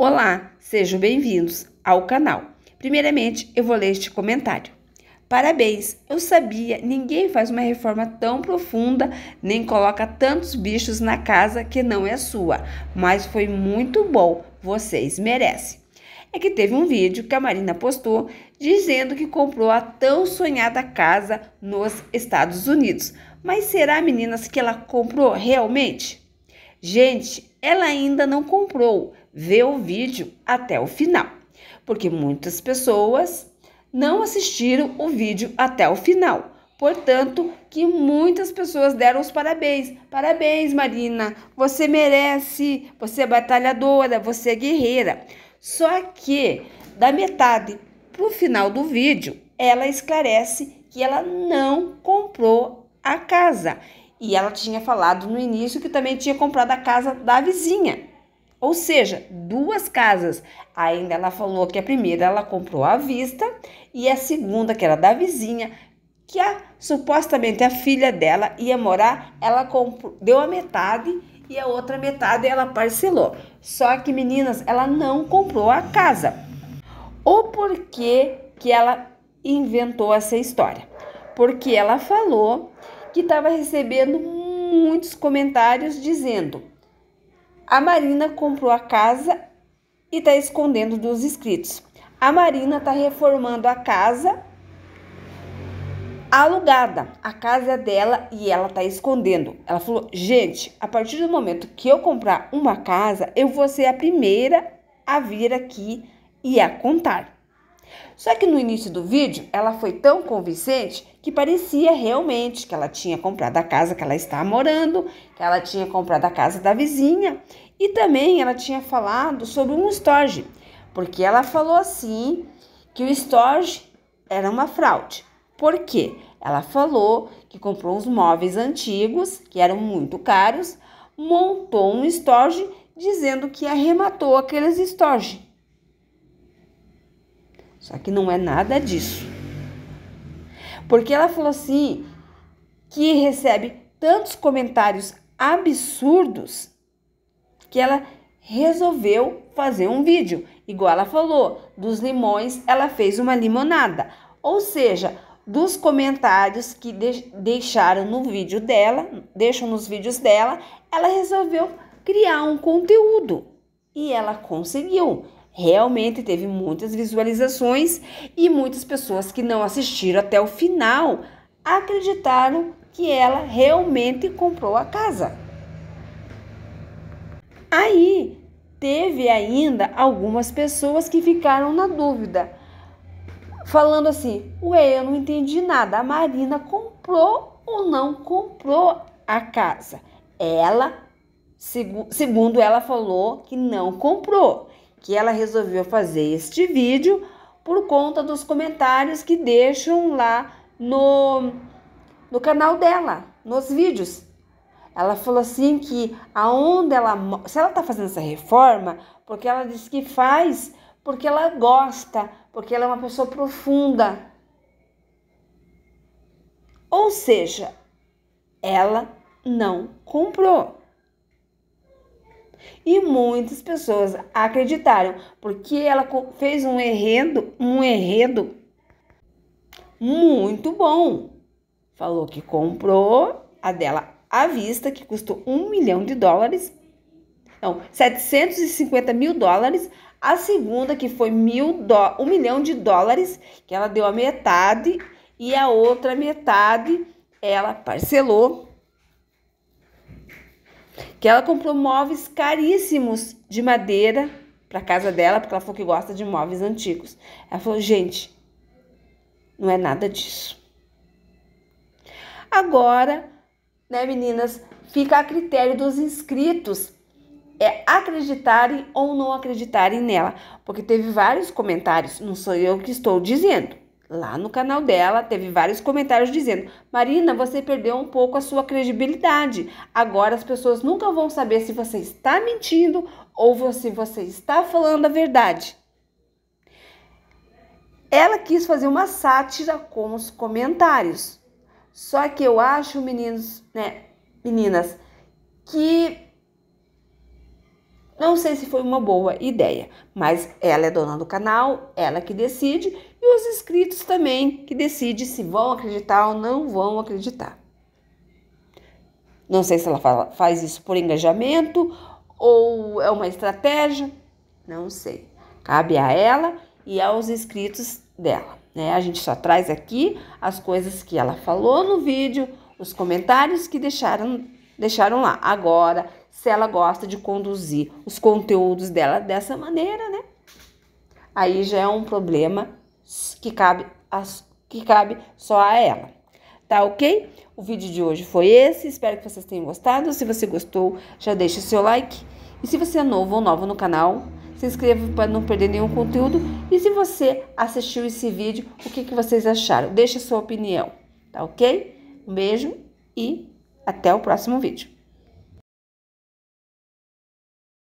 Olá, sejam bem-vindos ao canal. Primeiramente, eu vou ler este comentário. Parabéns, eu sabia, ninguém faz uma reforma tão profunda, nem coloca tantos bichos na casa que não é sua, mas foi muito bom, vocês merecem. É que teve um vídeo que a Marina postou dizendo que comprou a tão sonhada casa nos Estados Unidos. Mas será, meninas, que ela comprou realmente? Gente, ela ainda não comprou, vê o vídeo até o final, porque muitas pessoas não assistiram o vídeo até o final. Portanto, que muitas pessoas deram os parabéns. Parabéns, Marina. Você merece. Você é batalhadora, você é guerreira. Só que da metade para o final do vídeo, ela esclarece que ela não comprou a casa. E ela tinha falado no início que também tinha comprado a casa da vizinha. Ou seja, duas casas. Ainda ela falou que a primeira ela comprou à vista e a segunda, que era da vizinha, que a, supostamente a filha dela ia morar, ela comprou, deu a metade e a outra metade ela parcelou. Só que, meninas, ela não comprou a casa. O porquê que ela inventou essa história? Porque ela falou que estava recebendo muitos comentários dizendo a Marina comprou a casa e está escondendo dos inscritos. A Marina está reformando a casa alugada. A casa é dela e ela tá escondendo. Ela falou: "Gente, a partir do momento que eu comprar uma casa, eu vou ser a primeira a vir aqui e a contar". Só que no início do vídeo, ela foi tão convincente que parecia realmente que ela tinha comprado a casa que ela está morando, que ela tinha comprado a casa da vizinha e também ela tinha falado sobre um storage, porque ela falou assim que o storage era uma fraude. Por quê? Ela falou que comprou uns móveis antigos que eram muito caros, montou um storage dizendo que arrematou aqueles storage só que não é nada disso. Porque ela falou assim que recebe tantos comentários absurdos que ela resolveu fazer um vídeo. Igual ela falou, dos limões ela fez uma limonada. Ou seja, dos comentários que deixaram no vídeo dela, deixam nos vídeos dela, ela resolveu criar um conteúdo. E ela conseguiu. Realmente teve muitas visualizações e muitas pessoas que não assistiram até o final acreditaram que ela realmente comprou a casa. Aí teve ainda algumas pessoas que ficaram na dúvida, falando assim: Ué, eu não entendi nada. A Marina comprou ou não comprou a casa? Ela, segundo ela, falou que não comprou que ela resolveu fazer este vídeo por conta dos comentários que deixam lá no, no canal dela, nos vídeos. Ela falou assim que aonde ela se ela está fazendo essa reforma, porque ela disse que faz porque ela gosta, porque ela é uma pessoa profunda. Ou seja, ela não comprou. E muitas pessoas acreditaram, porque ela fez um enredo, um enredo muito bom. Falou que comprou a dela à vista, que custou um milhão de dólares, não, 750 mil dólares. A segunda, que foi mil dó, um milhão de dólares, que ela deu a metade, e a outra metade ela parcelou que ela comprou móveis caríssimos de madeira para casa dela, porque ela falou que gosta de móveis antigos. Ela falou: "Gente, não é nada disso". Agora, né, meninas, fica a critério dos inscritos é acreditarem ou não acreditarem nela, porque teve vários comentários, não sou eu que estou dizendo Lá no canal dela teve vários comentários dizendo: Marina, você perdeu um pouco a sua credibilidade. Agora as pessoas nunca vão saber se você está mentindo ou se você está falando a verdade. Ela quis fazer uma sátira com os comentários. Só que eu acho, meninos, né, meninas, que não sei se foi uma boa ideia, mas ela é dona do canal, ela que decide e os inscritos também que decide se vão acreditar ou não vão acreditar. Não sei se ela fala, faz isso por engajamento ou é uma estratégia, não sei. Cabe a ela e aos inscritos dela. Né? A gente só traz aqui as coisas que ela falou no vídeo, os comentários que deixaram, deixaram lá. Agora, se ela gosta de conduzir os conteúdos dela dessa maneira, né? Aí já é um problema que cabe, que cabe só a ela. Tá ok? O vídeo de hoje foi esse. Espero que vocês tenham gostado. Se você gostou, já deixa seu like. E se você é novo ou nova no canal, se inscreva para não perder nenhum conteúdo. E se você assistiu esse vídeo, o que, que vocês acharam? Deixa sua opinião, tá ok? Um beijo e até o próximo vídeo.